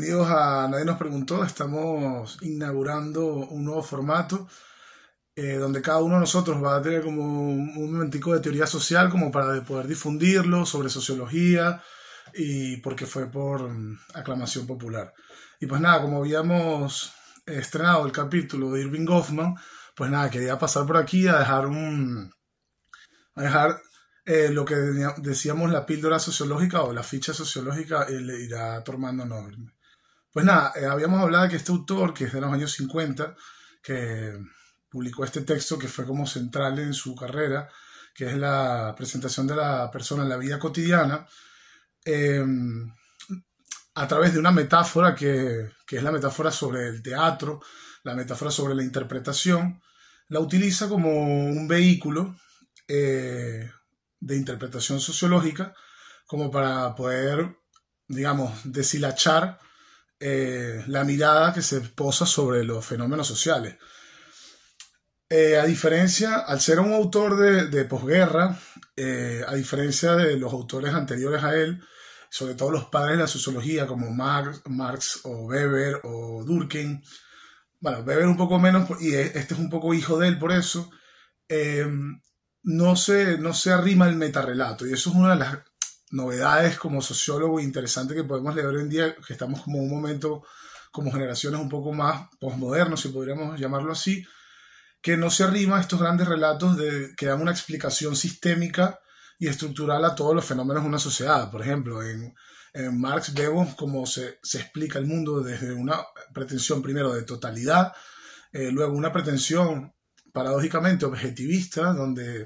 Bienvenidos a Nadie nos preguntó. Estamos inaugurando un nuevo formato eh, donde cada uno de nosotros va a tener como un, momentico de teoría social como para poder difundirlo sobre sociología y porque fue por mm, aclamación popular. Y pues nada, como habíamos estrenado el capítulo de Irving Goffman, pues nada, quería pasar por aquí a dejar un... a dejar eh, lo que decíamos la píldora sociológica o la ficha sociológica y eh, le irá tomando nombre. Pues nada, eh, habíamos hablado de que este autor, que es de los años 50, que publicó este texto que fue como central en su carrera, que es la presentación de la persona en la vida cotidiana, em, a través de una metáfora que, es la metáfora sobre el teatro, la metáfora sobre la interpretación, la utiliza como un vehículo eh, de interpretación sociológica, como para poder, digamos, deshilachar eh, la mirada que se posa sobre los fenómenos sociales. Eh, a diferencia, al ser un autor de, posguerra, eh, a diferencia de los autores anteriores a él, sobre todo los padres de la sociología como Marx, Marx o Weber o Durkheim, bueno, Weber un poco menos, y e, este es un poco hijo de él por eso, no se, no se arrima el metarrelato. Y eso es una de las novedades como sociólogo interesante que podemos leer hoy en día, que estamos como un momento, como generaciones un poco más posmodernos, si podríamos llamarlo así, que no se arrima a estos grandes relatos de, que dan una explicación sistémica y estructural a todos los fenómenos de una sociedad. Por ejemplo, en, Marx vemos cómo se, explica el mundo desde una pretensión primero de totalidad, eh, luego una pretensión paradójicamente objetivista, donde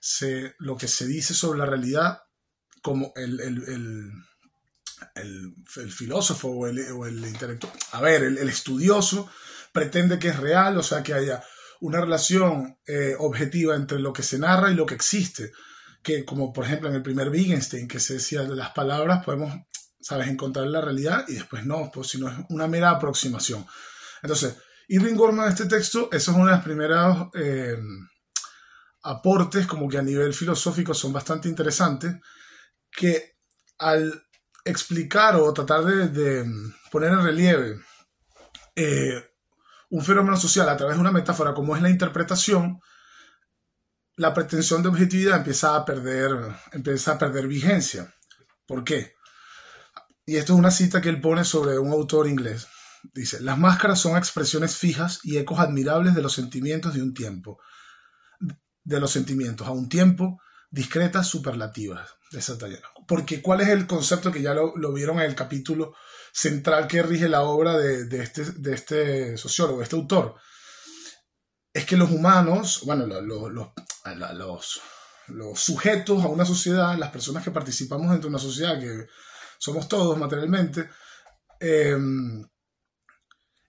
se, lo que se dice sobre la realidad como el, el, el, filósofo o el, intelecto intelectual, a ver, el, estudioso pretende que es real, o sea, que haya una relación eh, objetiva entre lo que se narra y lo que existe, que como por ejemplo en el primer Wittgenstein, que se decía las palabras, podemos, sabes, encontrar la realidad y después no, pues, si no es una mera aproximación. Entonces, Irving Gorman este texto, eso es uno de los primeros eh, aportes, como que a nivel filosófico son bastante interesantes, que al explicar o tratar de, poner en relieve eh, un fenómeno social a través de una metáfora como es la interpretación, la pretensión de objetividad empieza a perder, empieza a perder vigencia. ¿Por qué? Y esto es una cita que él pone sobre un autor inglés. Dice, las máscaras son expresiones fijas y ecos admirables de los sentimientos de un tiempo, de los sentimientos a un tiempo, discretas superlativas de Porque cuál es el concepto que ya lo, vieron en el capítulo central que rige la obra de, este, este, sociólogo, de este autor. Es que los humanos, bueno, los, sujetos a una sociedad, las personas que participamos dentro de una sociedad, que somos todos materialmente, eh,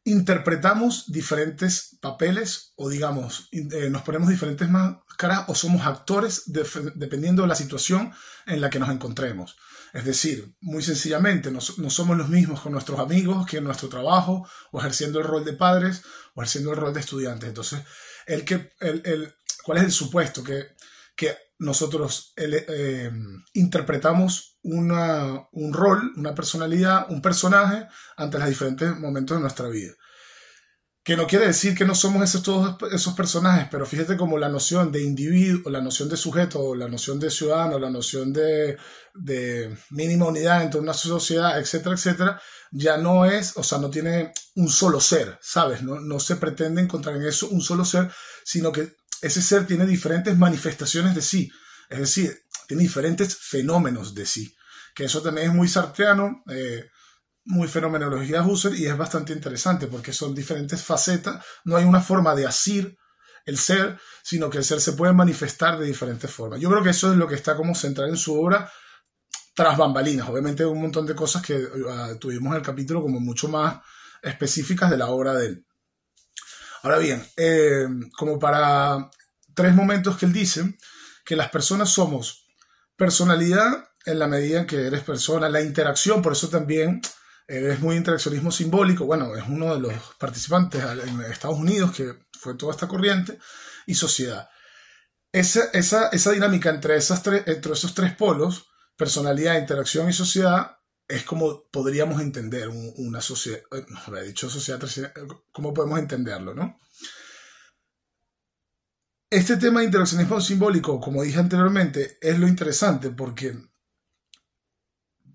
interpretamos diferentes papeles o digamos, eh, nos ponemos diferentes máscaras o somos actores dependiendo de la situación en la que nos encontremos. Es decir, muy sencillamente, no, somos los mismos con nuestros amigos que en nuestro trabajo o ejerciendo el rol de padres o ejerciendo el rol de estudiantes. Entonces, el que, el, ¿cuál es el supuesto? Que, que nosotros eh, interpretamos un rol, una personalidad, un personaje ante los diferentes momentos de nuestra vida. Que no quiere decir que no somos esos, todos esos personajes, pero fíjate como la noción de individuo, la noción de sujeto, la noción de ciudadano, la noción de, mínima unidad dentro de una sociedad, etcétera, etcétera, ya no es, o sea, no tiene un solo ser, ¿sabes? no se pretende encontrar en eso un solo ser, sino que ese ser tiene diferentes manifestaciones de sí, es decir, tiene diferentes fenómenos de sí, que eso también es muy sartreano, eh, muy fenomenología Husserl y es bastante interesante porque son diferentes facetas, no hay una forma de asir el ser, sino que el ser se puede manifestar de diferentes formas. Yo creo que eso es lo que está como central en su obra tras bambalinas, obviamente un montón de cosas que eh, tuvimos en el capítulo como mucho más específicas de la obra de él. Ahora bien, eh, como para tres momentos que él dice, que las personas somos personalidad en la medida en que eres persona, la interacción, por eso también es muy interaccionismo simbólico, bueno, es uno de los participantes en Estados Unidos que fue toda esta corriente, y sociedad. Esa, esa, esa dinámica entre, esas tres, entre esos tres polos, personalidad, interacción y sociedad, es como podríamos entender una sociedad, eh, no, dicho sociedad, cómo podemos entenderlo, ¿no? Este tema de interaccionismo simbólico, como dije anteriormente, es lo interesante porque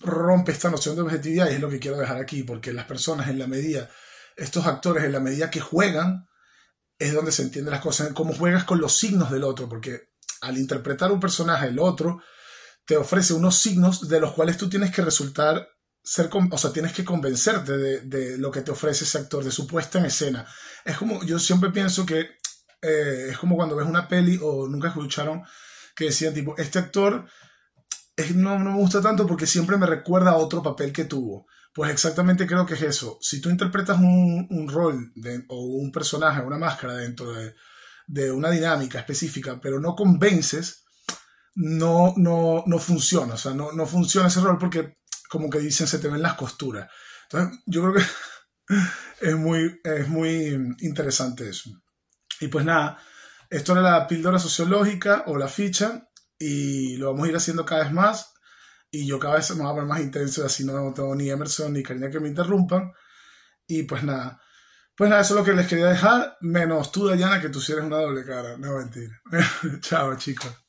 rompe esta noción de objetividad y es lo que quiero dejar aquí, porque las personas en la medida, estos actores en la medida que juegan, es donde se entienden las cosas, cómo juegas con los signos del otro, porque al interpretar un personaje, el otro te ofrece unos signos de los cuales tú tienes que resultar ser, o sea, tienes que convencerte de, lo que te ofrece ese actor, de su puesta en escena. Es como, yo siempre pienso que eh, es como cuando ves una peli o nunca escucharon que decían tipo, este actor no, me gusta tanto porque siempre me recuerda a otro papel que tuvo. Pues exactamente creo que es eso. Si tú interpretas un, rol o un personaje, una máscara dentro de una dinámica específica, pero no convences, no, no, no funciona, o sea, no, funciona ese rol porque como que dicen se te ven las costuras. Entonces, yo creo que es muy, es muy interesante eso. Y pues nada, esto era la píldora sociológica o la ficha y lo vamos a ir haciendo cada vez más y yo cada vez me voy a poner más intenso así no tengo ni Emerson ni Karina que me interrumpan y pues nada. Pues nada, eso es lo que les quería dejar, menos tú, Dayana, que tú eres una doble cara. No, mentira. Chao, chicos.